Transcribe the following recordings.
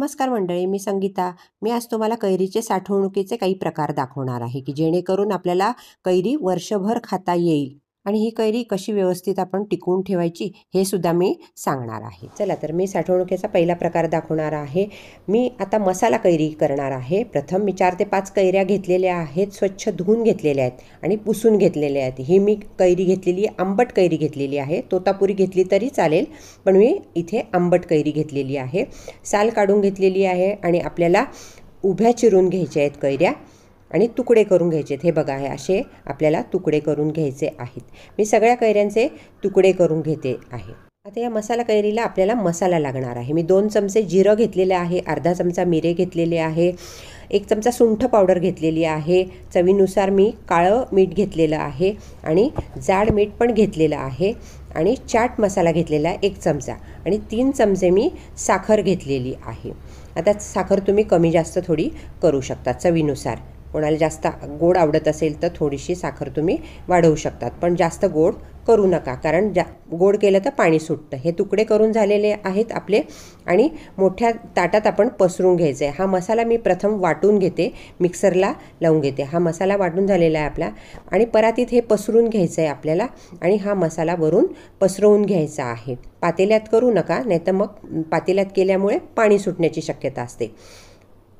नमस्कार मंडळी मी संगीता मी आज तुम्हाला कैरीचे साठवणुकीचे काही प्रकार दाखवणार आहे की जेणेकरून आपल्याला कैरी वर्षभर खाता येईल आणि ही कैरी कशी व्यवस्थित आपण टिकवून ठेवायची हे सुद्धा मी सांगणार आहे चला तर मी साठवणुकीचा पहिला प्रकार दाखवणार आहे मी आता मसाला कैरी करणार आहे प्रथम मी चार ते पाच कैऱ्या घेतलेल्या आहेत स्वच्छ धुवून घेतलेल्या आहेत आणि पुसून घेतलेल्या आहेत ही मी कैरी घेतलेली आंबट कैरी घेतलेली आहे तोतापुरी घेतली तरी चालेल पण मी इथे आंबट कैरी घेतलेली आहे साल काढून घेतलेली आहे आणि आपल्याला उभ्या चिरून घ्यायच्या आहेत कैऱ्या आणि तुकडे करून घ्यायचे हे बघा हे असे आपल्याला तुकडे करून घ्यायचे आहेत मी सगळ्या कैऱ्यांचे तुकडे करून घेते आहे आता या मसाला कैरीला आपल्याला मसाला लागणार आहे मी दोन चमचे जिरं घेतलेले आहे अर्धा चमचा मिरे घेतलेले आहे एक चमचा सुंठ पावडर घेतलेली आहे चवीनुसार मी काळं मीठ घेतलेलं आहे आणि जाड मीठ पण घेतलेलं आहे आणि चाट मसाला घेतलेला एक चमचा आणि तीन चमचे मी साखर घेतलेली आहे आता साखर तुम्ही कमी जास्त थोडी करू शकता चवीनुसार कोणाला जास्त गोड आवडत असेल तर थोडीशी साखर तुम्ही वाढवू शकतात पण जास्त गोड करू नका कारण जा गोड केलं तर पाणी सुटतं हे तुकडे करून झालेले आहेत आपले आणि मोठ्या ताटात आपण पसरून घ्यायचं आहे हा मसाला मी प्रथम वाटून घेते मिक्सरला लावून घेते हा मसाला वाटून झालेला आहे आपला आणि परातीत हे पसरून घ्यायचं आहे आपल्याला आणि हा मसाला वरून पसरवून घ्यायचा आहे पातेल्यात करू नका नाहीतर मग पातेल्यात केल्यामुळे पाणी सुटण्याची शक्यता असते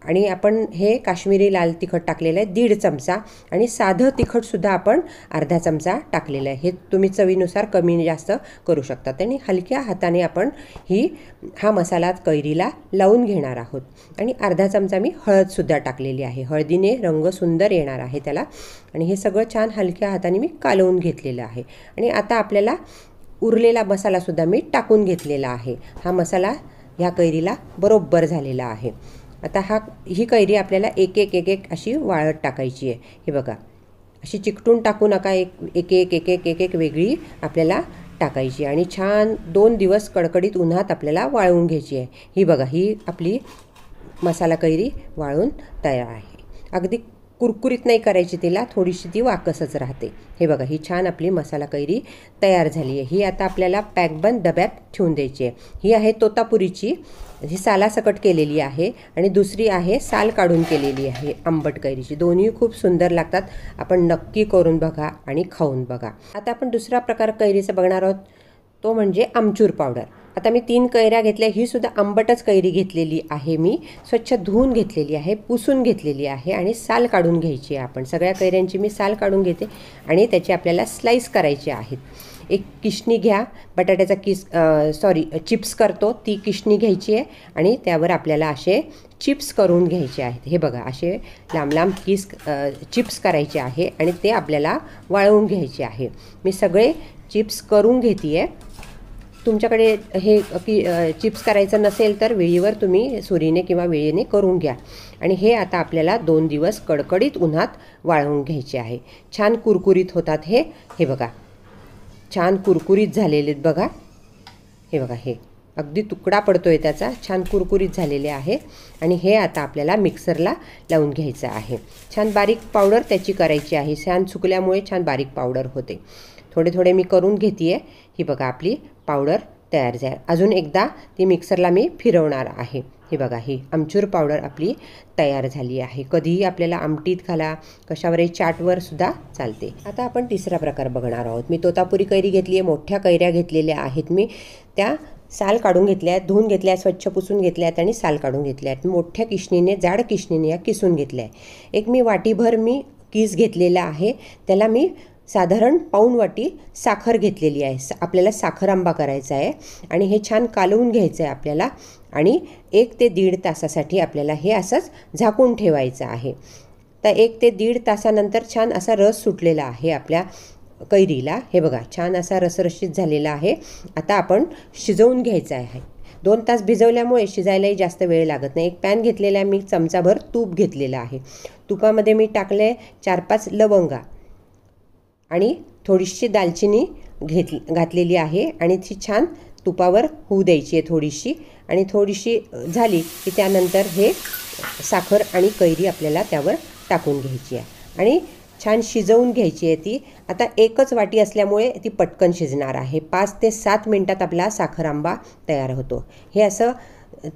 आणि आपण हे काश्मीरी लाल तिखट टाकलेलं आहे दीड चमचा आणि साधं तिखटसुद्धा आपण अर्धा चमचा टाकलेलं आहे हे तुम्ही चवीनुसार कमी जास्त करू शकता आणि हलक्या हाताने आपण ही हा मसाला कैरीला लावून घेणार आहोत आणि अर्धा चमचा मी हळदसुद्धा टाकलेली आहे हळदीने रंग सुंदर येणार आहे त्याला आणि हे सगळं छान हलक्या हाताने मी कालवून घेतलेलं आहे आणि आता आपल्याला उरलेला मसालासुद्धा मी टाकून घेतलेला आहे हा मसाला ह्या कैरीला बरोबर झालेला आहे आता हा ही कैरी आपल्याला एक एक एक एक अशी वाळत टाकायची आहे हे बघा अशी चिकटून टाकू नका एक एक एक एक एक एक एक वेगळी आपल्याला टाकायची आणि छान दोन दिवस कडकडीत उन्हात आपल्याला वाळवून घ्यायची आहे ही बघा ही आपली मसाला कैरी वाळून तयार आहे अगदी कुरकुरीत नाही करायची तिला थोडीशी ती वाकसच राहते हे बघा ही छान आपली मसाला कैरी तयार झाली आहे ही आता आपल्याला पॅकबंद डब्यात ठेवून द्यायची आहे ही आहे तोतापुरीची ही सालासकट केलेली आहे आणि दुसरी आहे साल काढून केलेली आहे आंबट कैरीची दोन्ही खूप सुंदर लागतात आपण नक्की करून बघा आणि खाऊन बघा आता आपण दुसरा प्रकार कैरीचा बघणार आहोत तो म्हणजे आमचूर पावडर आता मी तीन कैऱ्या घेतल्या ही सुद्धा आंबटच कैरी घेतलेली आहे मी स्वच्छ धुवून घेतलेली आहे पुसून घेतलेली आहे आणि साल काढून घ्यायची आहे आपण सगळ्या कैऱ्यांची मी साल काढून घेते आणि त्याची आपल्याला स्लाईस करायची आहेत एक किशणी घ्या बटाट्याचा किस सॉरी चिप्स करतो ती किशणी घ्यायची आहे आणि त्यावर आपल्याला असे चिप्स करून घ्यायचे आहेत हे बघा असे लांब लांब किस चिप्स करायचे आहे आणि ते आपल्याला वाळवून घ्यायचे आहे मी सगळे चिप्स करून घेते आहे तुमच्याकडे हे की चिप्स करायचं नसेल तर वेळीवर तुम्ही सुरीने किंवा वेळीने करून घ्या आणि हे आता आपल्याला दोन दिवस कडकडीत उन्हात वाळवून घ्यायचे आहे छान कुरकुरीत होतात हे हे बघा छान कुरकुरीत झालेले बघा हे बघा हे अगदी तुकडा पडतोय त्याचा छान कुरकुरीत झालेले आहे आणि हे आता आपल्याला मिक्सरला लावून घ्यायचं आहे छान बारीक पावडर त्याची करायची आहे छान चुकल्यामुळे छान बारीक पावडर होते थोडे थोडे मी करून घेते आहे ही बघा आपली पावडर तयार झाली अजून एकदा ती मिक्सरला मी फिरवणार आहे हे बघा ही आमचूर पावडर आपली तयार झाली आहे कधीही आपल्याला आमटीत घाला कशावरही चाटवर सुद्धा चालते आता आपण तिसरा प्रकार बघणार आहोत मी तोतापुरी कैरी घेतली आहे मोठ्या कैऱ्या घेतलेल्या आहेत मी त्या साल काढून घेतल्या आहेत धुवून घेतल्या आहेत स्वच्छ पुसून घेतल्या आहेत आणि साल काढून घेतल्या आहेत मोठ्या किशणीने जाड किशणीने या किसून घेतल्या आहे एक मी वाटीभर मी किस घेतलेला आहे त्याला मी साधारण वाटी साखर घेतलेली आहे सा आपल्याला साखर आंबा करायचा आहे आणि हे छान कालवून घ्यायचं आहे आपल्याला आणि एक ते दीड तासासाठी आपल्याला हे असंच झाकून ठेवायचं आहे तर एक ते दीड तासानंतर छान असा रस सुटलेला आहे आपल्या कैरीला हे बघा छान असा रसरशीत झालेला आहे आता आपण शिजवून घ्यायचं आहे दोन तास भिजवल्यामुळे शिजायलाही जास्त वेळ लागत नाही एक पॅन घेतलेला मी चमचाभर तूप घेतलेला आहे तुपामध्ये मी टाकले चार पाच लवंगा आणि थोडीशी दालचिनी घेत घातलेली आहे आणि ती छान तुपावर होऊ द्यायची आहे थोडीशी आणि थोडीशी झाली की त्यानंतर हे साखर आणि कैरी आपल्याला त्यावर टाकून घ्यायची आहे आणि छान शिजवून घ्यायची आहे ती आता एकच वाटी असल्यामुळे ती पटकन शिजणार आहे पाच ते सात मिनटात आपला साखर आंबा तयार होतो हे असं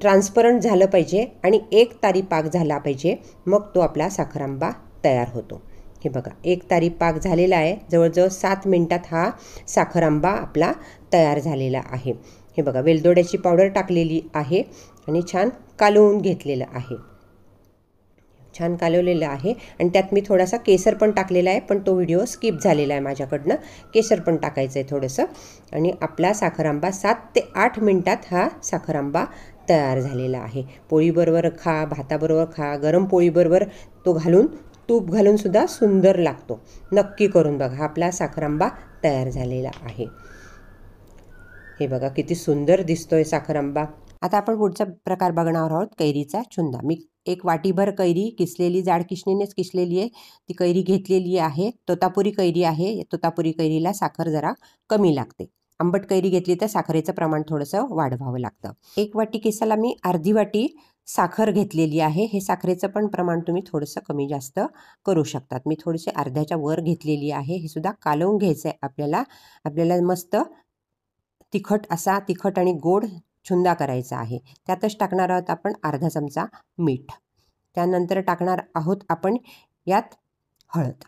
ट्रान्सपरंट झालं पाहिजे आणि एक तारी पाक झाला पाहिजे मग तो आपला साखर आंबा तयार होतो हे बघा एक तारी पाक झालेला आहे जवळजवळ सात मिनटात हा साखर आंबा आपला तयार झालेला आहे हे बघा वेलदोड्याची पावडर टाकलेली आहे आणि छान कालवून घेतलेलं आहे छान कालवलेलं आहे आणि त्यात मी थोडासा केसर पण टाकलेला आहे पण तो व्हिडिओ स्किप झालेला आहे माझ्याकडनं केसर पण टाकायचं आहे थोडंसं आणि आपला साखर आंबा सात ते आठ मिनटात हा साखर आंबा तयार झालेला आहे पोळीबरोबर खा भाताबरोबर खा गरम पोळीबरोबर तो घालून तूप घालूनसुद्धा सुंदर लागतो नक्की करून बघा आपला साखरंबा तयार झालेला आहे हे बघा किती सुंदर दिसतोय साखरंबा आता आपण पुढचा प्रकार बघणार आहोत कैरीचा चुंदा मी एक वाटीभर कैरी किसलेली जाड किसणीनेच किसलेली आहे ती कैरी घेतलेली आहे तोतापुरी कैरी आहे तोतापुरी कैरीला साखर जरा कमी लागते आंबट कैरी घेतली तर साखरेचं प्रमाण थोडंसं वाढवावं लागतं एक वाटी केसाला मी अर्धी वाटी साखर घेतलेली आहे हे साखरेचं पण प्रमाण तुम्ही थोडंसं कमी जास्त करू शकतात मी थोडीशी अर्ध्याच्या वर घेतलेली आहे हे सुद्धा कालवून घ्यायचं आहे आपल्याला आपल्याला मस्त तिखट असा तिखट आणि गोड छुंदा करायचा आहे त्यातच टाकणार आहोत आपण अर्धा चमचा मीठ त्यानंतर टाकणार आहोत आपण यात हळद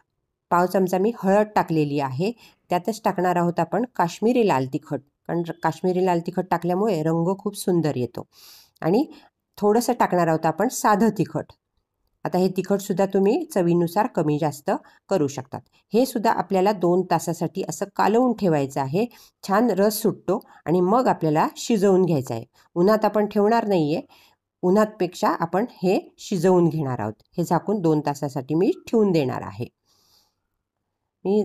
पाव चमचा मी हळद टाकलेली आहे त्यातच टाकणार आहोत आपण काश्मीरी लाल तिखट कारण काश्मीरी लाल तिखट टाकल्यामुळे रंग खूप सुंदर येतो आणि थोडंसं टाकणार आहोत आपण साधं तिखट आता हे तिखटसुद्धा तुम्ही चवीनुसार कमी जास्त करू शकतात हे सुद्धा आपल्याला दोन तासासाठी असं कालवून ठेवायचं आहे छान रस सुटतो आणि मग आपल्याला शिजवून घ्यायचं आहे उन्हात आपण ठेवणार नाही आहे उन्हातपेक्षा आपण हे शिजवून घेणार आहोत हे झाकून दोन तासासाठी मी ठेवून देणार आहे मी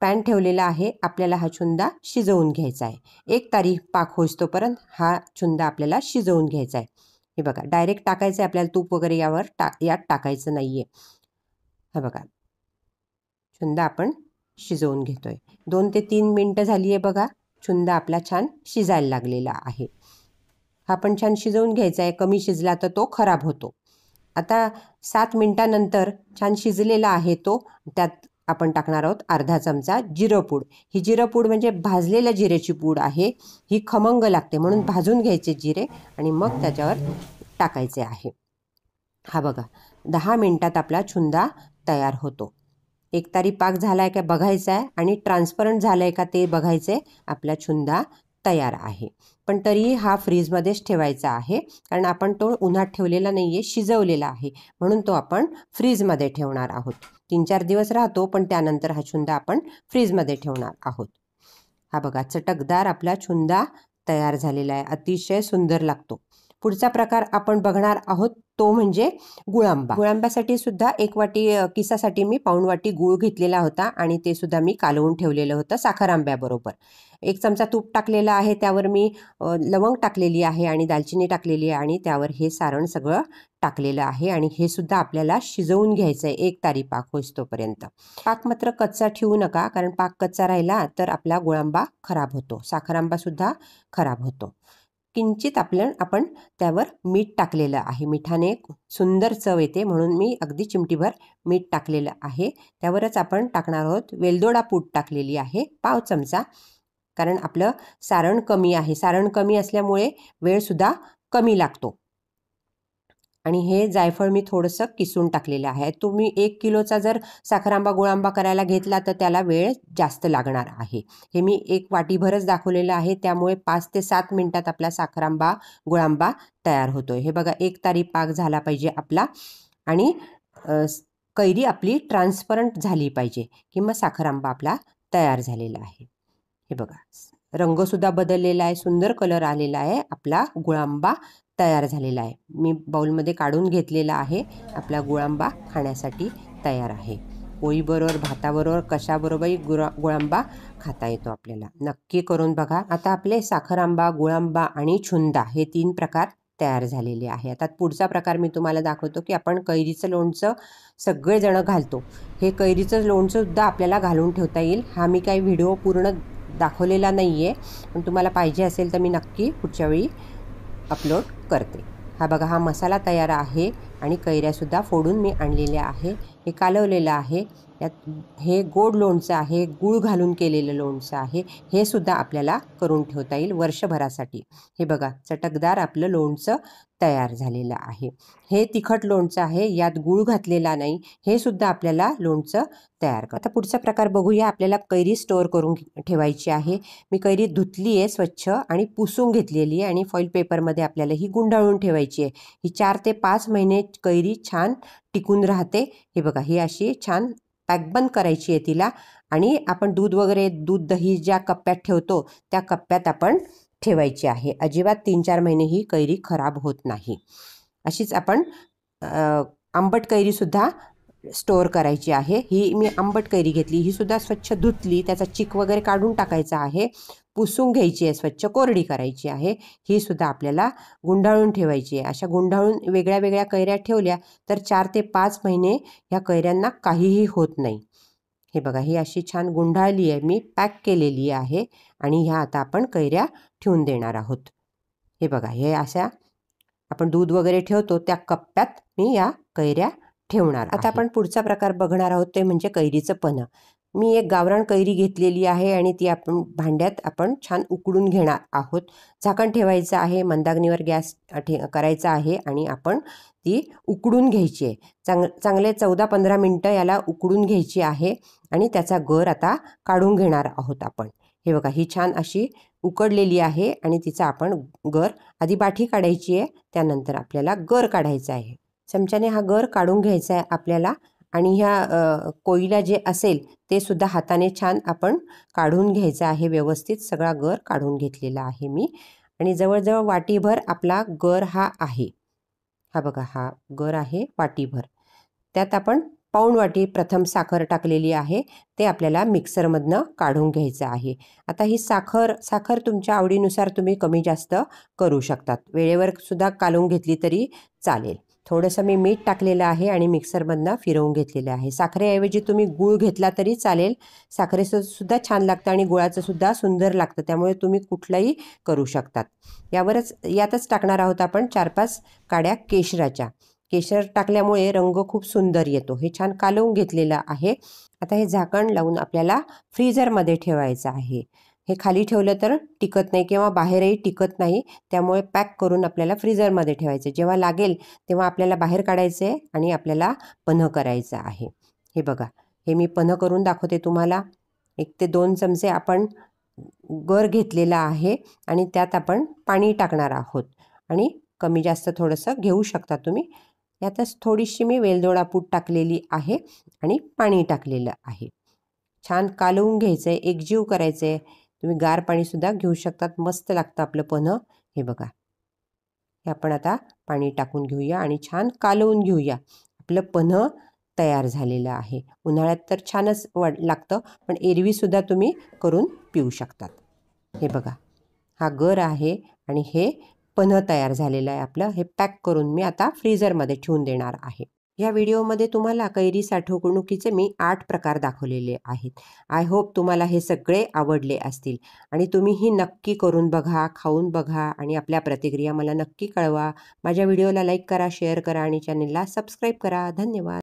पॅन ठेवलेला आहे आपल्याला हा चुंदा शिजवून घ्यायचा आहे एक तारीख पाक होईस्तोपर्यंत हा चुंदा आपल्याला शिजवून घ्यायचा आहे हे बघा डायरेक्ट टाकायचं आहे आपल्याला तूप वगैरे यावर टा यात टाकायचं नाही आहे हा बघा चुंदा आपण शिजवून घेतोय दोन ते तीन मिनटं झाली आहे बघा चुंदा आपला छान शिजायला लागलेला आहे हा पण छान शिजवून घ्यायचा आहे कमी शिजला तर तो खराब होतो आता सात मिनटानंतर छान शिजलेला आहे तो त्यात आपण टाकणार आहोत अर्धा चमचा जिरं पूड ही जिरंपूड म्हणजे भाजलेल्या जिरेची पूड आहे ही खमंग लागते म्हणून भाजून घ्यायचे जिरे आणि मग त्याच्यावर टाकायचे आहे हा बघा दहा मिनटात आपला छुंदा तयार होतो एक तारी पाक झाला आहे का बघायचा आहे आणि ट्रान्सपरंट झालं आहे का ते बघायचं आहे आपला छुंदा तयार आहे पण तरीही हा फ्रीजमध्येच ठेवायचा आहे कारण आपण तो उन्हात ठेवलेला नाही आहे शिजवलेला आहे म्हणून तो आपण फ्रीजमध्ये ठेवणार आहोत तीन चार दिवस राहतो पण त्यानंतर हा छुंदा आपण फ्रीजमध्ये ठेवणार आहोत हा बघा चटकदार आपला छुंदा तयार झालेला आहे अतिशय सुंदर लागतो पुढचा प्रकार आपण बघणार आहोत तो म्हणजे गुळांबा गुळांब्यासाठी सुद्धा एक वाटी किसासाठी मी पाऊण वाटी गुळ घेतलेला होता आणि ते सुद्धा मी कालवून ठेवलेलं होतं साखर आंब्याबरोबर एक चमचा तूप टाकलेला आहे त्यावर मी लवंग टाकलेली आहे आणि दालचिनी टाकलेली आहे आणि त्यावर हे सारण सगळं टाकलेलं आहे आणि हे सुद्धा आपल्याला शिजवून घ्यायचं आहे एक तारी पाक तोपर्यंत पाक मात्र कच्चा ठेवू नका कारण पाक कच्चा राहिला तर आपला गुळांबा खराब होतो साखर सुद्धा खराब होतो किंचित आपलं आपण त्यावर मीठ टाकलेलं आहे मिठाने सुंदर चव येते म्हणून मी अगदी चिमटीभर मीठ टाकलेलं आहे त्यावरच आपण टाकणार आहोत वेलदोडा पूट टाकलेली आहे पाव चमचा कारण आपलं सारण कमी आहे सारण कमी असल्यामुळे वेळसुद्धा कमी लागतो आणि हे जायफळ मी थोडंसं किसून टाकलेलं आहे तुम्ही एक किलोचा जर साखरांबा गुळांबा करायला घेतला तर त्याला वेळ जास्त लागणार आहे हे मी एक वाटीभरच दाखवलेलं आहे त्यामुळे पाच ते सात मिनटात आपला साखरांबा गुळांबा तयार होतो हे बघा एक तारी पाक झाला पाहिजे आपला आणि कैरी आपली ट्रान्सपरंट झाली पाहिजे किंवा साखरांबा आपला तयार झालेला आहे हे बघा रंगसुद्धा बदललेला आहे सुंदर कलर आलेला आहे आपला गुळांबा तयार झालेला आहे मी बाउलमध्ये काढून घेतलेला आहे आपला गुळांबा खाण्यासाठी तयार आहे पोळीबरोबर भाताबरोबर कशाबरोबरही गुळा गुळांबा खाता येतो आपल्याला नक्की करून बघा आता आपले साखर आंबा गुळांबा आणि छुंदा हे तीन प्रकार तयार झालेले आहे आता पुढचा प्रकार मी तुम्हाला दाखवतो की आपण कैरीचं लोणचं सगळेजणं घालतो हे कैरीचं लोणचंसुद्धा आपल्याला घालून ठेवता येईल हा मी काही व्हिडिओ पूर्ण दाखवलेला नाही आहे पण तुम्हाला पाहिजे असेल तर मी नक्की पुढच्या वेळी अपलोड करते हा बघा हा मसाला तयार आहे आणि कैऱ्यासुद्धा फोडून मी आणलेल्या आहे हे कालवलेलं आहे यात हे गोड लोणचं आहे गुळ घालून केलेलं लोणचं आहे हे सुद्धा आपल्याला करून ठेवता येईल वर्षभरासाठी हे बघा चटकदार आपलं लोणचं तयार झालेलं आहे हे तिखट लोणचं आहे यात गुळ घातलेला नाही हे सुद्धा आपल्याला लोणचं तयार कर आता पुढचा प्रकार बघूया आपल्याला कैरी स्टोअर करून ठेवायची आहे मी कैरी धुतली आहे स्वच्छ आणि पुसून घेतलेली आहे आणि फॉईल पेपरमध्ये आपल्याला ही गुंडाळून ठेवायची आहे ही चार ते पाच महिने कैरी छान टिकून राहते हे बघा ही अशी छान पॅकबंद करायची आहे तिला आणि आपण दूध वगैरे दूध दही ज्या कप्प्यात ठेवतो त्या कप्प्यात आपण ठेवायची आहे अजिबात तीन चार महिने ही कैरी खराब होत नाही अशीच आपण आंबट कैरीसुद्धा स्टोअर करायची आहे ही मी आंबट कैरी घेतली ही सुद्धा स्वच्छ धुतली त्याचा चिक वगैरे काढून टाकायचा आहे पुसून घ्यायची आहे स्वच्छ कोरडी करायची आहे ही सुद्धा आपल्याला गुंडाळून ठेवायची आहे अशा गुंडाळून वेगळ्या वेगळ्या कैऱ्या ठेवल्या तर चार ते पाच महिने ह्या कैऱ्यांना काहीही होत नाही हे बघा ही अशी छान गुंडाळली आहे मी पॅक केलेली आहे आणि ह्या आता आपण कैऱ्या ठेवून देणार आहोत हे बघा हे अशा आपण दूध वगैरे ठेवतो त्या कप्प्यात मी या कैऱ्या ठेवणार आता आपण पुढचा प्रकार बघणार आहोत ते म्हणजे कैरीचं पनं मी एक गावरान कैरी घेतलेली आहे आणि ती आपण भांड्यात आपण छान उकडून घेणार आहोत झाकण ठेवायचं आहे मंदाग्नीवर गॅस ठे करायचा आहे आणि आपण ती उकडून घ्यायची आहे चांग चांगले चौदा पंधरा मिनटं याला उकडून घ्यायची आहे आणि त्याचा गर आता काढून घेणार आहोत आपण हे बघा ही छान अशी उकडलेली आहे आणि तिचा आपण गर आधी बाठी काढायची आहे त्यानंतर आपल्याला गर काढायचा आहे चमच्याने हा गर काढून घ्यायचा आहे आपल्याला आणि ह्या कोयला जे असेल ते सुद्धा हाताने छान आपण काढून घ्यायचं आहे व्यवस्थित सगळा गर काढून घेतलेला आहे मी आणि जवळजवळ वाटीभर आपला गर हा आहे हा बघा हा गर आहे वाटीभर त्यात आपण पाऊण वाटी प्रथम साखर टाकलेली आहे ते आपल्याला मिक्सरमधनं काढून घ्यायचं आहे आता ही साखर साखर तुमच्या आवडीनुसार तुम्ही कमी जास्त करू शकतात वेळेवर सुद्धा कालून घेतली तरी चालेल थोडंसं मी मीठ टाकलेलं आहे आणि मिक्सरमधनं फिरवून घेतलेलं आहे साखरेऐवजी तुम्ही गूळ घेतला तरी चालेल साखरेचं सुद्धा छान लागतं आणि गुळाचंसुद्धा सुंदर लागतं त्यामुळे तुम्ही कुठलाही करू शकतात यावरच यातच टाकणार आहोत आपण चार पाच काड्या केशराच्या केशर टाकल्यामुळे रंग खूप सुंदर येतो हे छान कालवून घेतलेलं आहे आता हे झाकण लावून आपल्याला फ्रीझरमध्ये ठेवायचं आहे हे खाली ठेवलं तर टिकत नाही किंवा बाहेरही टिकत नाही त्यामुळे पॅक करून आपल्याला फ्रीजरमध्ये ठेवायचे जेव्हा लागेल तेव्हा आपल्याला बाहेर काढायचं आहे आणि आपल्याला पन्ह करायचं आहे हे बघा हे मी पन्ह करून दाखवते तुम्हाला एक ते दोन चमचे आपण गर घेतलेला आहे आणि त्यात आपण पाणी टाकणार आहोत आणि कमी जास्त थोडंसं घेऊ शकता तुम्ही यातच थोडीशी मी वेलदोडा टाकलेली आहे आणि पाणी टाकलेलं आहे छान कालवून घ्यायचं आहे एकजीव करायचं आहे तुम्ही गार पाणीसुद्धा घेऊ शकतात मस्त लागतं आपलं पन्ह हे बघा हे आपण आता पाणी टाकून घेऊया आणि छान कालवून घेऊया आपलं पन्ह तयार झालेलं आहे उन्हाळ्यात तर छानच वाट लागतं पण एरवीसुद्धा तुम्ही करून पिऊ शकतात हे बघा हा गर आहे आणि हे पन्ह तयार झालेलं आहे आपलं हे पॅक करून मी आता फ्रीजरमध्ये ठेवून देणार आहे या व्हिडिओमध्ये तुम्हाला कैरी साठवणुकीचे मी आठ प्रकार दाखवलेले आहेत आय होप तुम्हाला हे सगळे आवडले असतील आणि तुम्ही ही नक्की करून बघा खाऊन बघा आणि आपल्या प्रतिक्रिया मला नक्की कळवा माझ्या व्हिडिओला लाईक करा शेअर करा आणि चॅनलला सबस्क्राईब करा धन्यवाद